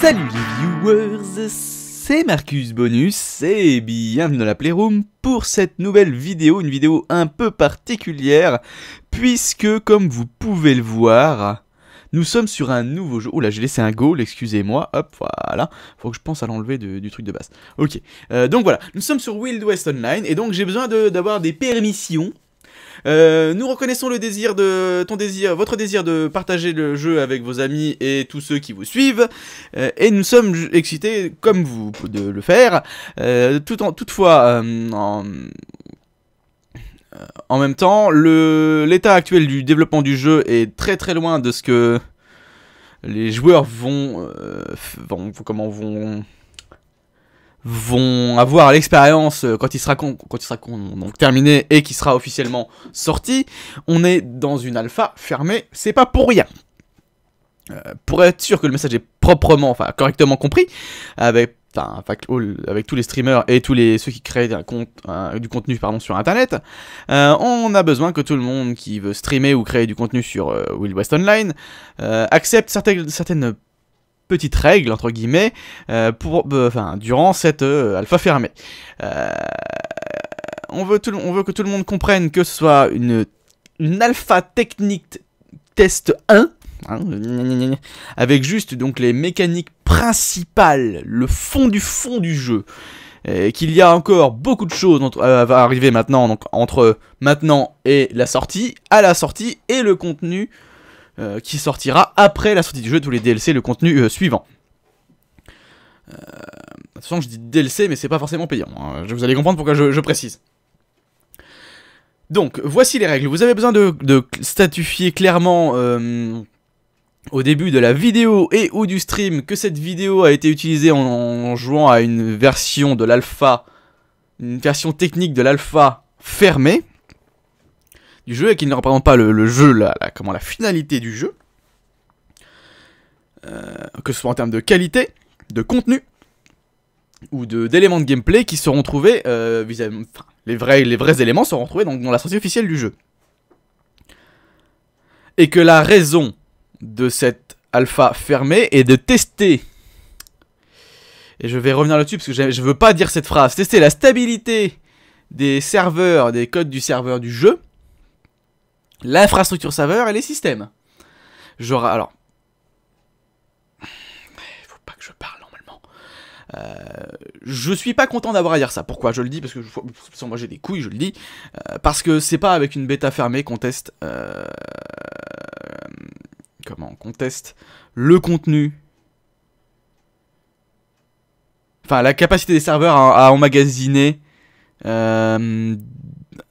Salut les viewers, c'est Marcus Bonus et bienvenue dans la Playroom pour cette nouvelle vidéo, une vidéo un peu particulière puisque comme vous pouvez le voir, nous sommes sur un nouveau jeu. Oula, j'ai laissé un goal, excusez-moi. Hop, voilà. Faut que je pense à l'enlever du truc de base. Ok. Euh, donc voilà, nous sommes sur Wild West Online et donc j'ai besoin d'avoir des permissions euh, nous reconnaissons le désir de ton désir, votre désir de partager le jeu avec vos amis et tous ceux qui vous suivent, euh, et nous sommes excités comme vous de le faire. Euh, toutefois, en même temps, l'état actuel du développement du jeu est très très loin de ce que les joueurs vont comment vont vont avoir l'expérience euh, quand il sera, quand sera terminé et qui sera officiellement sorti. On est dans une alpha fermée, c'est pas pour rien. Euh, pour être sûr que le message est proprement, enfin correctement compris, avec, tous les streamers et tous les ceux qui créent du contenu pardon, sur internet, euh, on a besoin que tout le monde qui veut streamer ou créer du contenu sur Will Wild West Online accepte certaines, certaines petite règle, entre guillemets, euh, pour, euh, enfin, durant cette euh, alpha fermée. on, veut on veut que tout le monde comprenne que ce soit une, alpha technique test 1, hein, avec juste donc les mécaniques principales, le fond du fond du jeu, et qu'il y a encore beaucoup de choses entre, va arriver maintenant, donc entre maintenant et la sortie, à la sortie et le contenu euh, qui sortira après la sortie du jeu, tous les DLC, le contenu euh, suivant. de euh, toute façon, je dis DLC, mais c'est pas forcément payant. Hein. Vous allez comprendre pourquoi je, précise. Donc, voici les règles. Vous avez besoin de, de statifier clairement au début de la vidéo et ou du stream que cette vidéo a été utilisée en, en jouant à une version de l'alpha, une version technique de l'alpha fermée du jeu et qui ne représente pas le, jeu, la, comment, la finalité du jeu, euh, que ce soit en termes de qualité, de contenu, ou d'éléments de, gameplay qui seront trouvés, euh, -vis, les, vrais, les vrais éléments seront trouvés dans, dans la sortie officielle du jeu. Et que la raison de cette alpha fermée est de tester et je vais revenir là-dessus parce que je veux pas dire cette phrase. Tester la stabilité des serveurs, des codes du serveur du jeu, l'infrastructure serveur et les systèmes. Genre, alors. Il faut pas que je parle normalement. Euh, je suis pas content d'avoir à dire ça. Pourquoi je le dis Parce que je, moi j'ai des couilles, je le dis. Euh, parce que c'est pas avec une bêta fermée qu'on teste. Euh, comment Qu'on teste le contenu. Enfin, la capacité des serveurs à, à emmagasiner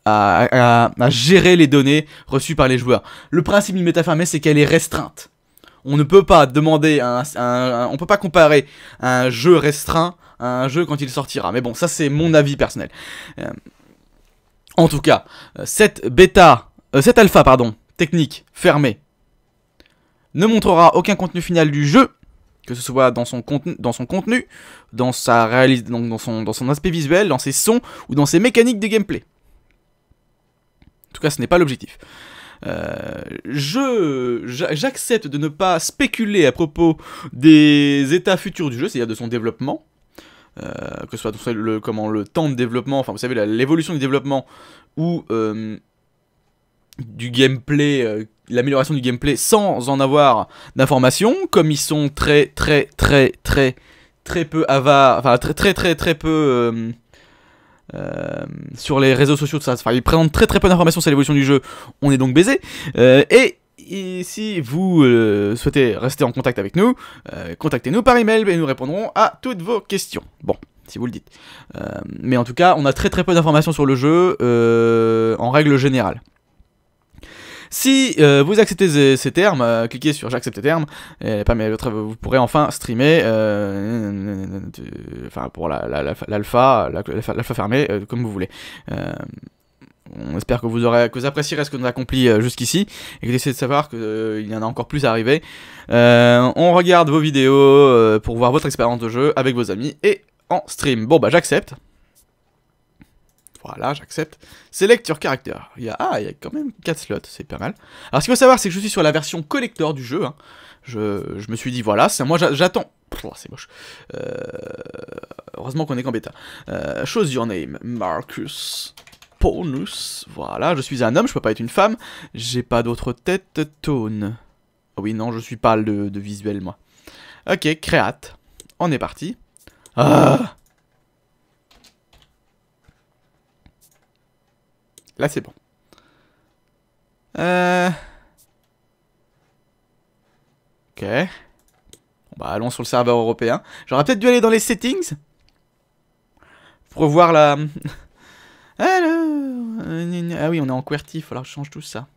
à, gérer les données reçues par les joueurs. Le principe d'une fermée, c'est qu'elle est restreinte. On ne peut pas demander, un, peut pas comparer un jeu restreint à un jeu quand il sortira. Mais bon, ça c'est mon avis personnel. Euh, en tout cas, euh, cette bêta, euh, cette alpha, pardon, technique fermée, ne montrera aucun contenu final du jeu, que ce soit dans son contenu, dans son, contenu, dans sa dans, son, dans son aspect visuel, dans ses sons ou dans ses mécaniques de gameplay. En tout cas, ce n'est pas l'objectif. Euh, je j'accepte de ne pas spéculer à propos des états futurs du jeu, c'est-à-dire de son développement, euh, que ce soit le, comment, le temps de développement, enfin vous savez l'évolution du développement ou euh, du gameplay, l'amélioration du gameplay sans en avoir d'informations, comme ils sont très très très très très peu avares, enfin très très très très peu euh, sur les réseaux sociaux, tout ça. Enfin, ils présentent très très peu d'informations sur l'évolution du jeu. On est donc baisé. Euh, et, si vous euh, souhaitez rester en contact avec nous, contactez-nous par email et nous répondrons à toutes vos questions. Bon. Si vous le dites. mais en tout cas, on a très très peu d'informations sur le jeu en règle générale. Si euh, vous acceptez ces, termes, euh, cliquez sur j'accepte les termes, et pas vous pourrez enfin streamer, euh, enfin pour l'alpha, la, l'alpha fermé, comme vous voulez. on espère que vous aurez, que vous apprécierez ce que nous avons accompli jusqu'ici et que vous essayez de savoir qu'il y en a encore plus à arriver. on regarde vos vidéos pour voir votre expérience de jeu avec vos amis et en stream. Bon bah j'accepte. Voilà, j'accepte. Select your character. Il y a, ah, il y a quand même 4 slots, c'est pas mal. Alors, ce qu'il faut savoir, c'est que je suis sur la version collector du jeu. Hein. Je, je, me suis dit, voilà, moi j'attends. Oh, c'est moche. Euh, heureusement qu'on est qu'en bêta. Euh, chose your name, Marcus. Ponus. Voilà, je suis un homme, je peux pas être une femme. J'ai pas d'autre tête tone. Ah oui, non, je suis pas le de visuel, moi. Ok, créate. On est parti. Ah Là, c'est bon. Euh... Ok. Bon, bah, allons sur le serveur européen. J'aurais peut-être dû aller dans les settings. Pour voir la... Alors... Ah oui, on est en QWERTY, il alors que je change tout ça.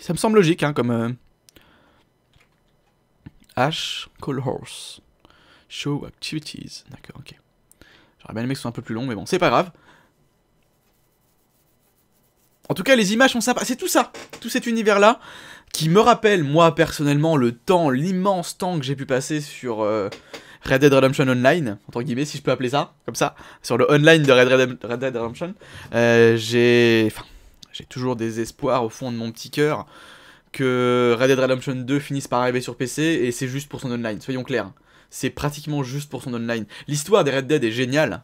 Ça me semble logique, hein, comme... Euh, H, call horse. Show activities. D'accord, ok. J'aurais bien aimé que ce soit un peu plus long, mais bon, c'est pas grave. En tout cas, les images sont sympas. C'est tout ça, tout cet univers-là, qui me rappelle, moi, personnellement, le temps, l'immense temps que j'ai pu passer sur euh, Red Dead Redemption Online, entre guillemets, si je peux appeler ça, comme ça, sur le online de Red, Dead Redemption. Euh, j'ai... j'ai toujours des espoirs au fond de mon petit cœur que Red Dead Redemption 2 finisse par arriver sur PC et c'est juste pour son online, soyons clairs. C'est pratiquement juste pour son online. L'histoire des Red Dead est géniale.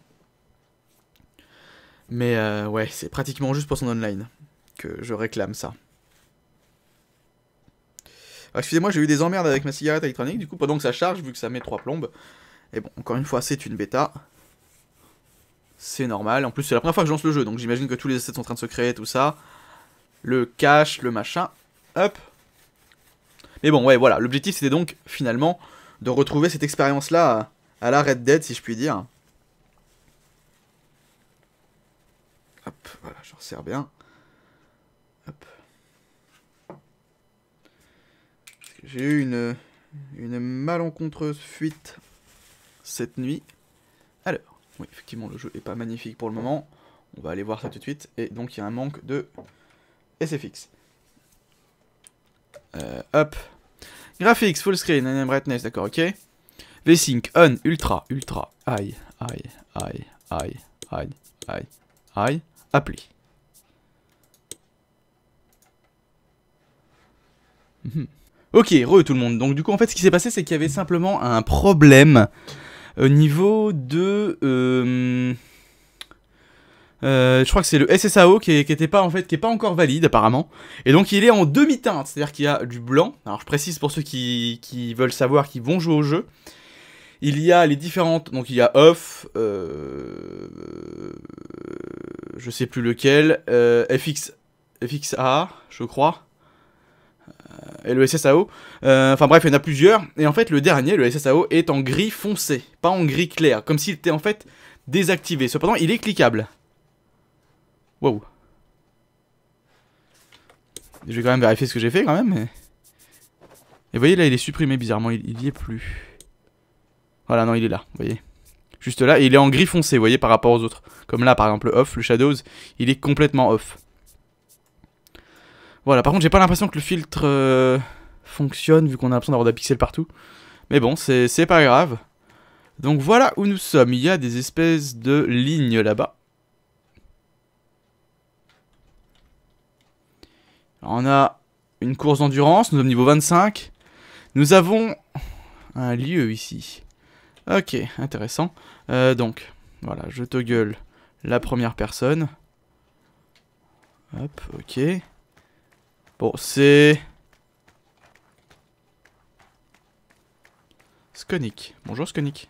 Mais euh, ouais, c'est pratiquement juste pour son online que je réclame ça. Ah, excusez-moi, j'ai eu des emmerdes avec ma cigarette électronique, du coup pendant que ça charge, vu que ça met trois plombes. Et bon, encore une fois, c'est une bêta. C'est normal. En plus, c'est la première fois que je lance le jeu, donc j'imagine que tous les assets sont en train de se créer, tout ça. Le cache, le machin. Hop. Mais bon, ouais, voilà. L'objectif, c'était donc, finalement, de retrouver cette expérience-là à, la Red Dead, si je puis dire. Hop, voilà, je resserre bien. Hop. J'ai eu une, une malencontreuse fuite cette nuit. Alors, oui, effectivement, le jeu est pas magnifique pour le moment. On va aller voir ça tout de suite. Et donc, il y a un manque de SFX. Up, euh, hop. Graphics, full screen, brightness, d'accord, ok. V-Sync, on, ultra, ultra. Aïe, aïe, aïe, aïe, aïe, aïe, aïe. Appli. Mhm. Ok, re tout le monde. Donc du coup, en fait, ce qui s'est passé, c'est qu'il y avait simplement un problème au niveau de... Euh, euh, je crois que c'est le SSAO qui n'est pas en fait qui est pas encore valide apparemment. Et donc il est en demi-teinte, c'est-à-dire qu'il y a du blanc. Alors je précise pour ceux qui, veulent savoir, qui vont jouer au jeu. Il y a les différentes. Donc il y a off, je euh, je sais plus lequel, euh, FX, FXA, je crois, et le SSAO. Enfin bref, il y en a plusieurs. Et en fait, le dernier, le SSAO, est en gris foncé, pas en gris clair, comme s'il était en fait désactivé. Cependant, il est cliquable. Wow. Je vais quand même vérifier ce que j'ai fait quand même. Et vous voyez là, il est supprimé bizarrement, il, n'y y est plus. Voilà, non, il est là, vous voyez. Juste là, et il est en gris foncé, vous voyez, par rapport aux autres. Comme là, par exemple, off, le shadows, il est complètement off. Voilà, par contre, j'ai pas l'impression que le filtre euh, fonctionne, vu qu'on a l'impression d'avoir des pixels partout. Mais bon, c'est pas grave. Donc voilà où nous sommes. Il y a des espèces de lignes là-bas. on a une course d'endurance, nous sommes niveau 25. Nous avons un lieu ici. Ok, intéressant. Euh, donc, voilà, je toggle la première personne. Hop, ok. Bon, c'est... Skonik. Bonjour Skonik.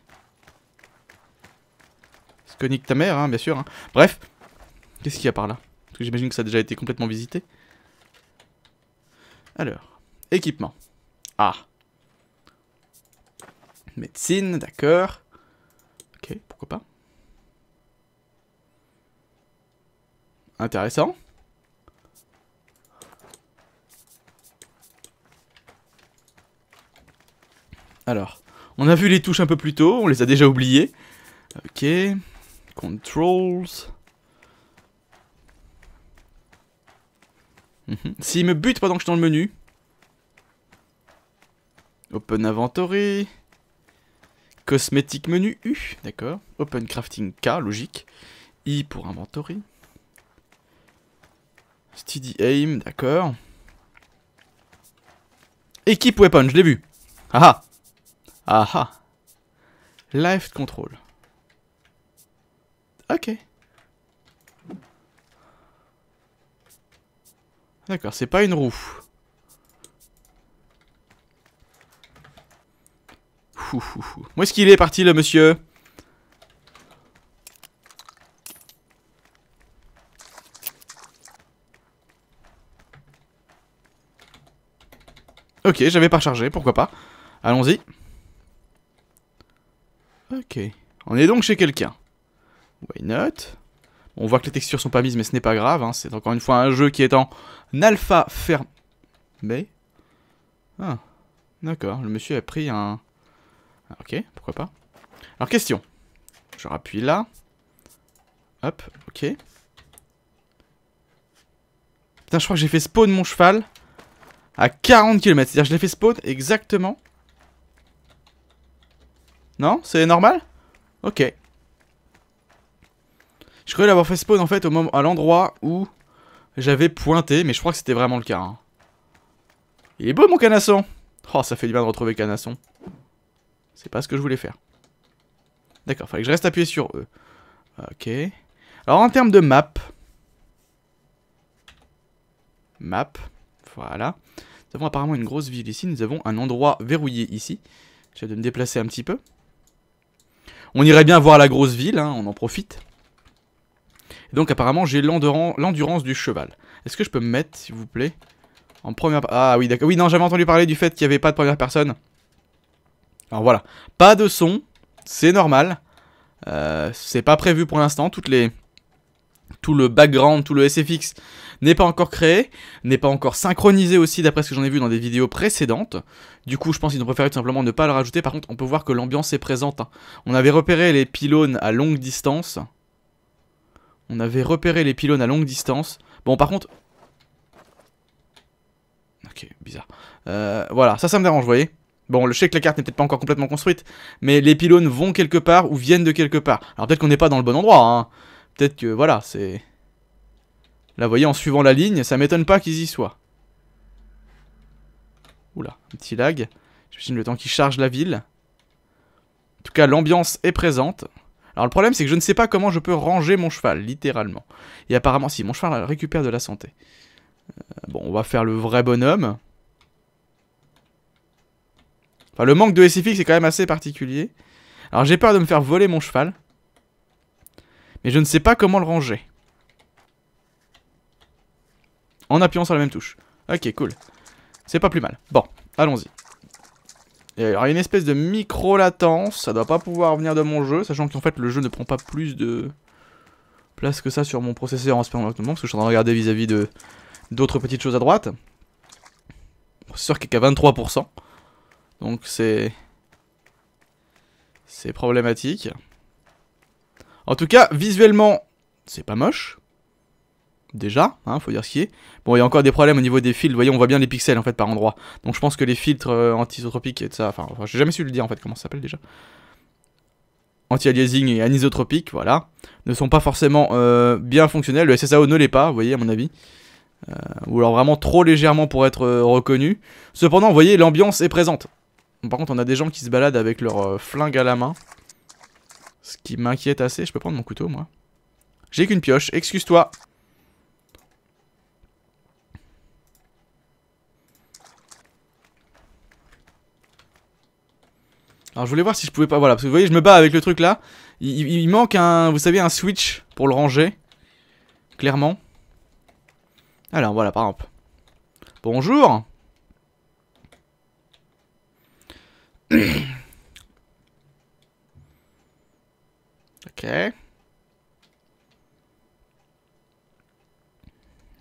Skonik ta mère, hein, bien sûr. Hein. Bref, qu'est-ce qu'il y a par là Parce que j'imagine que ça a déjà été complètement visité. Alors, équipement. Ah. Médecine, d'accord. Ok, pourquoi pas. Intéressant. Alors, on a vu les touches un peu plus tôt, on les a déjà oubliées. Ok. Controls. Mhm. S'il me bute pendant que je suis dans le menu. Open inventory. Cosmétique menu U, d'accord. Open crafting K, logique. I pour inventory. Steady aim, d'accord. Equipe weapon, je l'ai vu. Aha, aha. Life control. Ok. D'accord, c'est pas une roue. Où est-ce qu'il est parti, le monsieur Ok, j'avais pas chargé, pourquoi pas. Allons-y. Ok. On est donc chez quelqu'un. Why not on voit que les textures sont pas mises, mais ce n'est pas grave. Hein. C'est encore une fois un jeu qui est en alpha ferme... Mais... Ah, d'accord. Le monsieur a pris un... Ah, ok, pourquoi pas. Alors, question. Je rappuie là. Hop, ok. Putain, je crois que j'ai fait spawn mon cheval à 40 km. C'est-à-dire, que je l'ai fait spawn exactement. Non C'est normal Ok. Je croyais l'avoir fait spawn en fait au moment, à l'endroit où j'avais pointé, mais je crois que c'était vraiment le cas. Hein. Il est beau mon canasson Oh, ça fait du bien de retrouver canasson. C'est pas ce que je voulais faire. D'accord, fallait que je reste appuyé sur E. Ok. Alors en termes de map... Map, voilà. Nous avons apparemment une grosse ville ici, nous avons un endroit verrouillé ici. J'ai de me déplacer un petit peu. On irait bien voir la grosse ville, hein, on en profite donc apparemment j'ai l'endurance du cheval. Est-ce que je peux me mettre, s'il vous plaît, en première... Ah oui, d'accord. Oui, non, j'avais entendu parler du fait qu'il n'y avait pas de première personne. Alors voilà. Pas de son, c'est normal. Euh, c'est pas prévu pour l'instant. Toutes les... Tout le background, tout le SFX n'est pas encore créé, n'est pas encore synchronisé aussi d'après ce que j'en ai vu dans des vidéos précédentes. Du coup, je pense qu'ils ont préféré tout simplement ne pas le rajouter. Par contre, on peut voir que l'ambiance est présente. Hein. On avait repéré les pylônes à longue distance. On avait repéré les pylônes à longue distance. Bon, par contre... Ok, bizarre. Euh, voilà, ça, ça me dérange, vous voyez Bon, je sais que la carte n'est peut-être pas encore complètement construite, mais les pylônes vont quelque part ou viennent de quelque part. Alors peut-être qu'on n'est pas dans le bon endroit, hein. Peut-être que, voilà, c'est... Là, vous voyez, en suivant la ligne, ça m'étonne pas qu'ils y soient. Oula, un petit lag. J'imagine le temps qu'ils chargent la ville. En tout cas, l'ambiance est présente. Alors le problème c'est que je ne sais pas comment je peux ranger mon cheval, littéralement. Et apparemment si, mon cheval récupère de la santé. Euh, bon, on va faire le vrai bonhomme. Enfin, le manque de SFX est quand même assez particulier. Alors j'ai peur de me faire voler mon cheval. Mais je ne sais pas comment le ranger. En appuyant sur la même touche. Ok, cool. C'est pas plus mal. Bon, allons-y. Il y a une espèce de micro-latence, ça doit pas pouvoir venir de mon jeu, sachant qu'en fait le jeu ne prend pas plus de place que ça sur mon processeur en ce moment, parce que je suis en train de regarder vis-à-vis de d'autres petites choses à droite. sûr processeur qui est qu'à 23%, donc c'est... c'est problématique. En tout cas, visuellement, c'est pas moche déjà, hein, faut dire ce qui est. Bon, il y a encore des problèmes au niveau des filtres, vous voyez, on voit bien les pixels en fait par endroit. Donc je pense que les filtres euh, anti-isotropiques et de ça, enfin, j'ai jamais su le dire en fait comment ça s'appelle déjà. Anti-aliasing et anisotropique, voilà, ne sont pas forcément euh, bien fonctionnels. Le SSAO ne l'est pas, vous voyez, à mon avis. Euh, ou alors vraiment trop légèrement pour être reconnu. Cependant, vous voyez, l'ambiance est présente. par contre, on a des gens qui se baladent avec leur flingue à la main. Ce qui m'inquiète assez. Je peux prendre mon couteau, moi. J'ai qu'une pioche, excuse-toi. Alors je voulais voir si je pouvais pas... Voilà, parce que vous voyez, je me bats avec le truc là. Il, manque un, vous savez, un switch pour le ranger. Clairement. Alors voilà, par exemple. Bonjour Ok.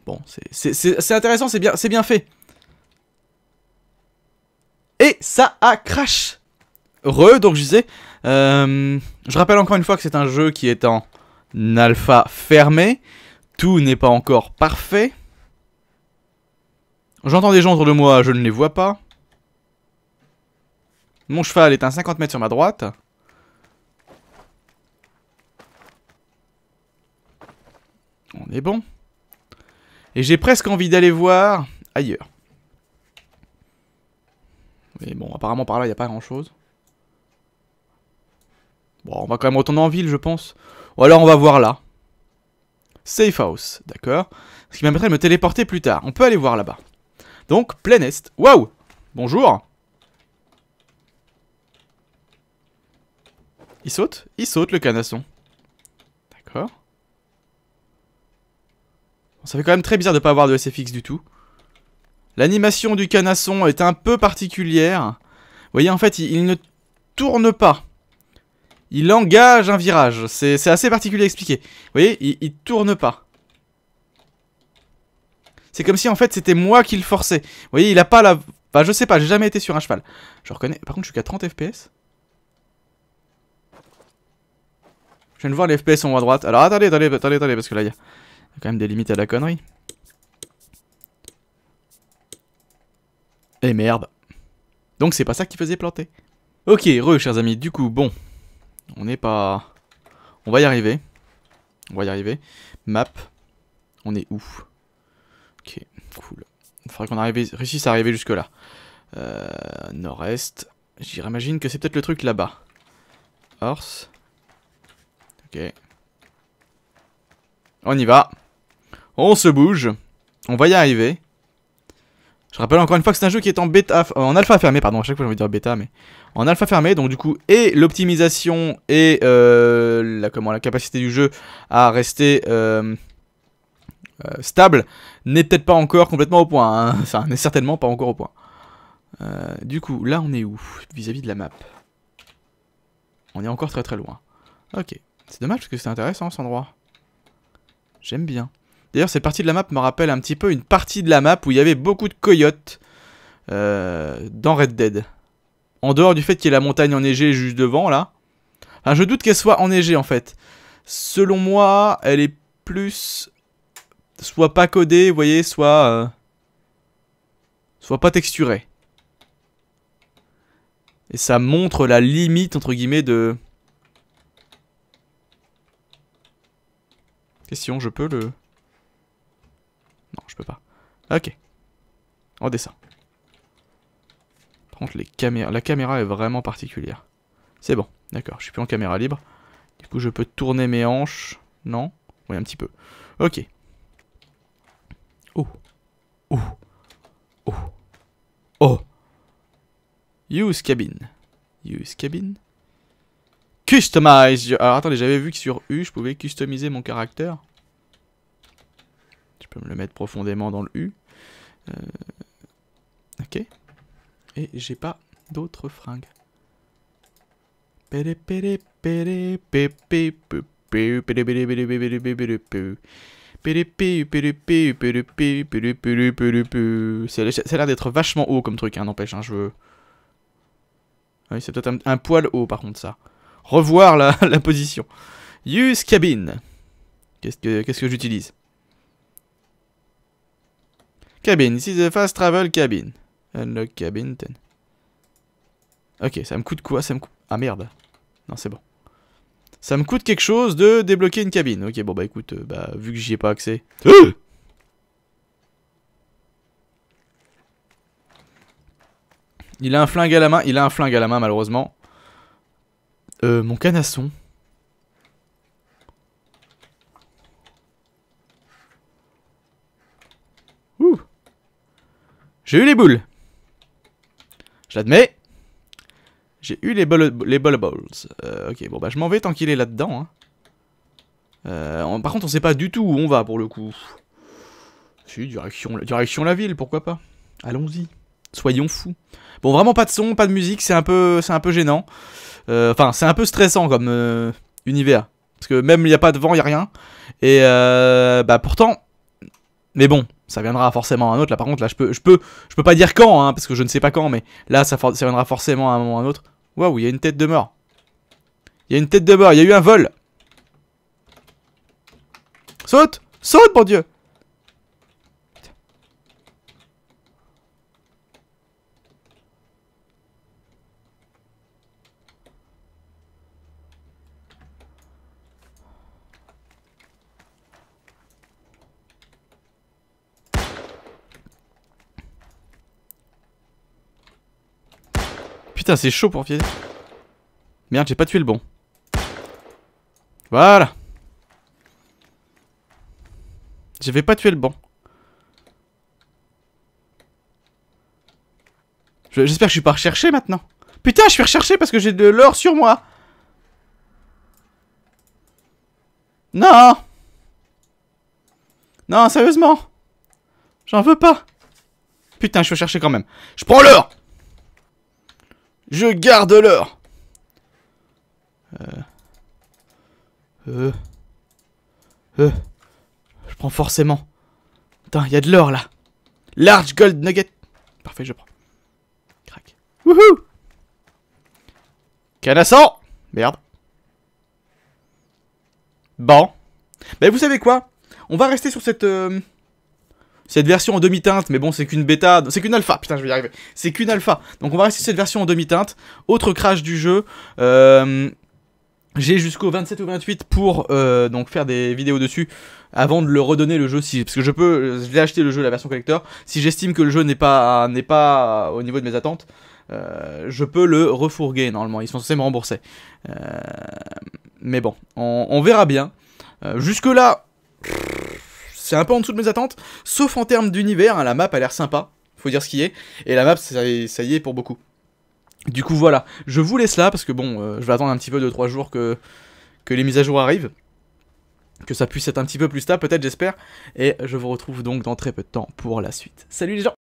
Bon, c'est intéressant, c'est bien, bien fait. Et ça a crash Heureux, donc je disais, euh, je rappelle encore une fois que c'est un jeu qui est en alpha fermé, tout n'est pas encore parfait. J'entends des gens autour de moi, je ne les vois pas. Mon cheval est à 50 mètres sur ma droite. On est bon. Et j'ai presque envie d'aller voir ailleurs. Mais bon, apparemment par là, il n'y a pas grand-chose on va quand même retourner en ville, je pense. Ou alors on va voir là. Safe House, d'accord. Ce qui me permettrait de me téléporter plus tard. On peut aller voir là-bas. Donc, plein est. Waouh Bonjour Il saute Il saute le canasson. D'accord. Ça fait quand même très bizarre de ne pas avoir de SFX du tout. L'animation du canasson est un peu particulière. Vous voyez, en fait, il ne tourne pas il engage un virage. C'est assez particulier à expliquer. Vous voyez, il, il tourne pas. C'est comme si en fait c'était moi qui le forçais. Vous voyez, il a pas la... Enfin, je sais pas, j'ai jamais été sur un cheval. Je reconnais... Par contre, je suis qu'à 30 FPS. Je viens de voir les FPS en haut à droite. Alors attendez, attendez, attendez, attendez, parce que là, il y a quand même des limites à la connerie. Et eh, merde. Donc c'est pas ça qui faisait planter. Ok, re, chers amis, du coup, bon, on n'est pas... On va y arriver. On va y arriver. Map. On est où Ok, cool. Il faudrait qu'on réussisse à arriver jusque là. Euh, Nord-est. J'imagine que c'est peut-être le truc là-bas. Horse. Ok. On y va. On se bouge. On va y arriver. Je rappelle encore une fois que c'est un jeu qui est en bêta, euh, en alpha fermé, pardon, à chaque fois j'ai envie de dire bêta, mais en alpha fermé, donc du coup, et l'optimisation et euh, la, capacité du jeu à rester euh, stable n'est peut-être pas encore complètement au point, hein. enfin, n'est certainement pas encore au point. du coup, là on est où vis à -vis de la map On est encore très très loin. Ok, c'est dommage parce que c'est intéressant cet endroit. J'aime bien. D'ailleurs, cette partie de la map me rappelle un petit peu une partie de la map où il y avait beaucoup de coyotes euh, dans Red Dead. En dehors du fait qu'il y ait la montagne enneigée juste devant, là. Enfin, je doute qu'elle soit enneigée, en fait. Selon moi, elle est plus... Soit pas codée, vous voyez, soit... Euh, soit pas texturée. Et ça montre la limite, entre guillemets, de... Question, je peux le je peux pas. Ok. On descend. les caméras, la caméra est vraiment particulière. C'est bon, d'accord, je suis plus en caméra libre. Du coup, je peux tourner mes hanches. Non Oui, un petit peu. Ok. Oh. Oh. Oh. Oh. Use cabin. Use cabin. Customize. Alors attendez, j'avais vu que sur U, je pouvais customiser mon caractère peux me le mettre profondément dans le U. Euh, ok. Et j'ai pas d'autres fringues. Ça a l'air d'être vachement haut comme truc, hein, n'empêche, hein, je veux... Ah oui, c'est peut-être un, poil haut par contre ça. Revoir la, position. Use cabin. Qu'est-ce que j'utilise Cabine. Ici, the fast travel cabine. Unlock euh, cabine. Ten. Ok, ça me coûte quoi Ça me coûte... Ah merde. Non, c'est bon. Ça me coûte quelque chose de débloquer une cabine. Ok, bon bah écoute, euh, bah, vu que j'y ai pas accès... Euh il a un flingue à la main. Il a un flingue à la main, malheureusement. Euh, mon canasson. J'ai eu les boules. Je l'admets. J'ai eu les, les balls. Euh, ok, bon bah je m'en vais tant qu'il est là-dedans. Hein. Euh, par contre, on sait pas du tout où on va pour le coup. Si, direction, direction la ville, pourquoi pas. Allons-y. Soyons fous. Bon, vraiment pas de son, pas de musique, c'est un peu, c'est un peu gênant. Euh, enfin, c'est un peu stressant comme univers. Parce que même il n'y a pas de vent, il n'y a rien. Et bah pourtant... Mais bon, ça viendra forcément à un autre. Là, par contre, là, je peux, je peux, je peux pas dire quand, hein, parce que je ne sais pas quand, mais là, ça, ça viendra forcément à un moment ou à un autre. Waouh, il y a une tête de mort. Il y a une tête de mort, il y a eu un vol. Saute Saute, mon dieu c'est chaud pour piéger. Merde, j'ai pas tué le bon. Voilà. J'avais pas tué le bon. J'espère que je suis pas recherché maintenant. Putain, je suis recherché parce que j'ai de l'or sur moi. Non Non, sérieusement J'en veux pas Putain, je suis recherché quand même. Je prends l'or je garde l'heure euh. euh. euh. Je prends forcément. Attends, il y a de l'or là. Large gold nugget. Parfait, je prends. Crac. Wouhou Canassant Merde. Bon. Mais vous savez quoi On va rester sur cette... Euh, cette version en demi-teinte, mais bon, c'est qu'une bêta, c'est qu'une alpha, putain, je vais y arriver. C'est qu'une alpha. Donc on va rester sur cette version en demi-teinte. Autre crash du jeu. Euh, j'ai jusqu'au 27 ou 28 pour euh, donc faire des vidéos dessus avant de le redonner le jeu si parce que je peux J'ai acheté acheter le jeu la version collector si j'estime que le jeu n'est pas n'est pas au niveau de mes attentes euh, je peux le refourguer normalement ils sont censés me rembourser mais bon on, on verra bien jusque là c'est un peu en dessous de mes attentes, sauf en termes d'univers, hein, la map a l'air sympa, faut dire ce qui est, et la map, ça, y est pour beaucoup. Du coup, voilà, je vous laisse là, parce que bon, euh, je vais attendre un petit peu 2-3 jours que, que les mises à jour arrivent, que ça puisse être un petit peu plus stable, peut-être, j'espère, et je vous retrouve donc dans très peu de temps pour la suite. Salut les gens